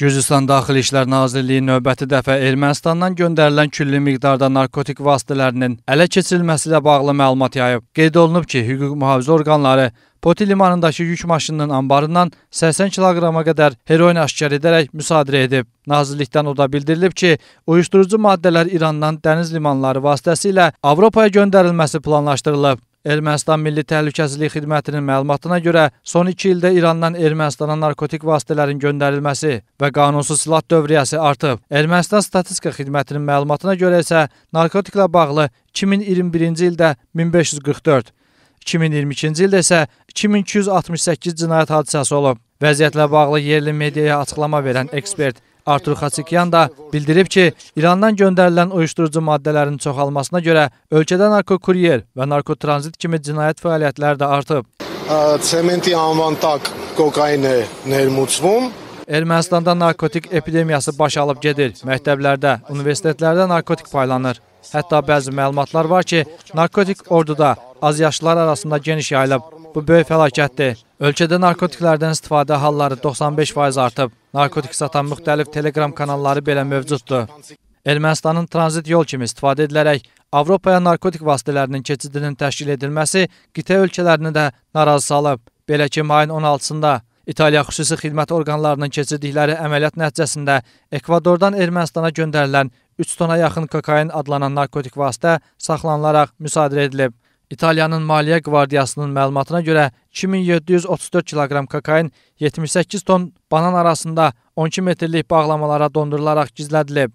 Gürcüstan Daxili İşlər Nazirliyi növbəti dəfə Ermənistandan göndərilən külli miqdarda narkotik vasitələrinin ələ keçirilməsi ilə bağlı məlumat yayıb. Qeyd olunub ki, hüquq mühafizə orqanları Poti limanındakı yük maşınının anbarından 80 kiloqrama qədər heroin aşkar edərək müsadirə edib. Nazirlikdən o da bildirilib ki, uyuşturucu maddələr İrandan dəniz limanları vasitəsilə Avropaya göndərilməsi planlaşdırılıb. Ermənistan Milli Təhlükəsizlik Xidmətinin məlumatına görə son 2 ildə İrandan Ermənistana narkotik vasitələrin göndərilməsi və qanunsuz silah dövriyyəsi artıb. Ermənistan Statistika Xidmətinin məlumatına görə isə narkotiklə bağlı 2021-ci ildə 1544, 2022-ci ildə isə 2268 cinayət hadisəsi olub. Vəziyyətlə bağlı yerli mediaya açıqlama verən ekspert Artur Xasikyan da bildirib ki, İrandan göndərilən uyuşturucu maddələrin çoxalmasına görə ölkədə narkokuryer və narkotranzit kimi cinayət fəaliyyətləri də artıb. Sementi anvantaq kokaini nermutsvum, Ermənistanda narkotik epidemiyası baş alıb gedir. Məktəblərdə, universitetlərdə narkotik paylanır. Hətta bəzi məlumatlar var ki, narkotik orduda azyaşlılar arasında geniş yayılıb. Bu böyük fəlakətdir. Ölkədə narkotiklərdən istifadə halları 95% artıb. Narkotik satan müxtəlif Telegram kanalları belə mövcuddur. Ermənistanın tranzit yol kimi istifadə edilərək Avropaya narkotik vasitələrinin keçidinin təşkil edilməsi qitə ölkələrini də narazı salıb. Belə ki, mayın 16-sında İtaliya xüsusi xidmət orqanlarının keçirdikləri əməliyyat nəticəsində Ekvadordan Ermənistana göndərilən 3 tona yaxın kokain adlanan narkotik vasitə saxlanılaraq müsadirə edilib. İtaliyanın Maliyyə Qvardiyasının məlumatına görə 2734 kiloqram kokain 78 ton banan arasında 12 metrlik bağlamalara dondurularaq gizlədilib.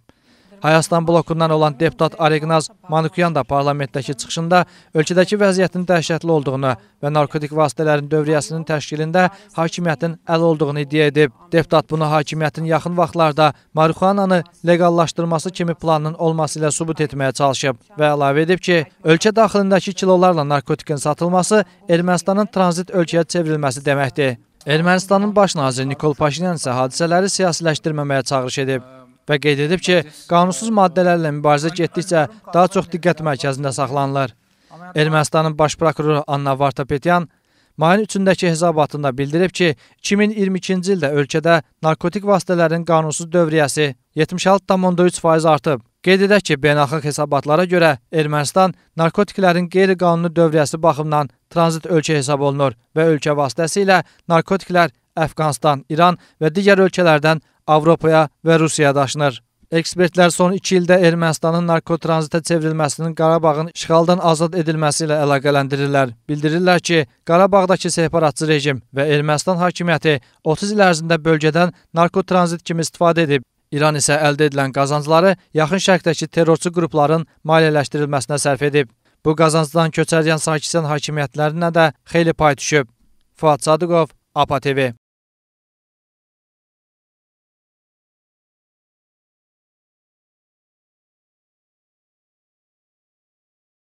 Hayastan blokundan olan deputat Areqnaz Manukyan da parlamentdəki çıxışında ölkədəki vəziyyətin dəhşətli olduğunu və narkotik vasitələrin dövriyyəsinin təşkilində hakimiyyətin əl olduğunu iddia edib. Deputat bunu hakimiyyətin yaxın vaxtlarda marixuananı leqallaşdırması kimi planının olması ilə sübut etməyə çalışıb və əlavə edib ki, ölkə daxilindəki kilolarla narkotikin satılması Ermənistanın tranzit ölkəyə çevrilməsi deməkdir. Ermənistanın baş naziri Nikol Paşinyan isə hadisələri siyasiləşdirməməyə çağırış edib və qeyd edib ki, qanunsuz maddələrlə mübarizə getdikcə daha çox diqqət mərkəzində saxlanılır. Ermənistanın baş prokuroru Anna Vartapetyan Mayın 3-dəki hesabatında bildirib ki, 2022-ci ildə ölkədə narkotik vasitələrin qanunsuz dövriyyəsi 76,3% artıb. Qeyd edək ki, beynəlxalq hesabatlara görə Ermənistan narkotiklərin qeyri-qanuni dövriyyəsi baxımından tranzit ölkə hesab olunur və ölkə vasitəsilə narkotiklər Əfqanistan, İran və digər ölkələrdən Avropaya və Rusiyaya daşınır. Ekspertlər son 2 ildə Ermənistanın narkotranzitə çevrilməsinin Qarabağın işğaldan azad edilməsi ilə əlaqələndirirlər. Bildirirlər ki, Qarabağdakı separatçı rejim və Ermənistan hakimiyyəti 30 il ərzində bölgədən narkotranzit kimi istifadə edib. İran isə əldə edilən qazancları yaxın şərqdəki terrorçu qrupların maliyyələşdirilməsinə sərf edib. Bu qazancdan köçəriyən Sakisyan hakimiyyətlərinə də xeyli pay düşüb. Fuad Sadıqov, APA TV